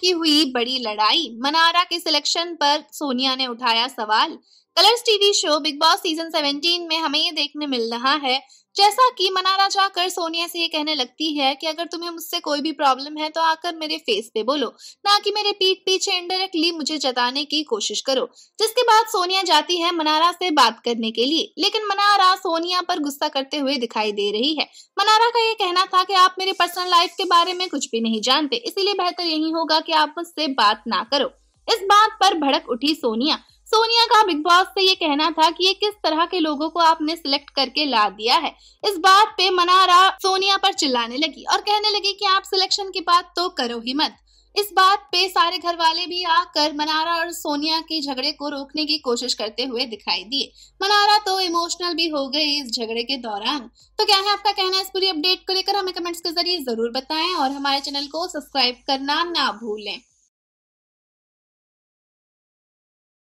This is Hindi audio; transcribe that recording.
की हुई बड़ी लड़ाई मनारा के सिलेक्शन पर सोनिया ने उठाया सवाल Colors TV show Bigg Boss season 17 में हमें ये देखने मिल रहा है जैसा कि मनारा जाकर सोनिया से ये कहने लगती है कि अगर तुम्हें मुझसे कोई भी प्रॉब्लम है तो आकर मेरे फेस पे बोलो ना कि मेरे पीठ पीछे इनडायरेक्टली मुझे जताने की कोशिश करो जिसके बाद सोनिया जाती है मनारा से बात करने के लिए लेकिन मनारा सोनिया पर गुस्सा करते हुए दिखाई दे रही है मनारा का ये कहना था की आप मेरे पर्सनल लाइफ के बारे में कुछ भी नहीं जानते इसीलिए बेहतर यही होगा की आप मुझसे बात ना करो इस बात पर भड़क उठी सोनिया सोनिया का बिग बॉस से ये कहना था कि ये किस तरह के लोगों को आपने सिलेक्ट करके ला दिया है इस बात पे मनारा सोनिया पर चिल्लाने लगी और कहने लगी कि आप सिलेक्शन की बात तो करो ही मत इस बात पे सारे घर वाले भी आकर मनारा और सोनिया के झगड़े को रोकने की कोशिश करते हुए दिखाई दिए मनारा तो इमोशनल भी हो गई इस झगड़े के दौरान तो क्या है आपका कहना इस पूरी अपडेट को लेकर हमें कमेंट्स के जरिए जरूर बताएं और हमारे चैनल को सब्सक्राइब करना ना भूलें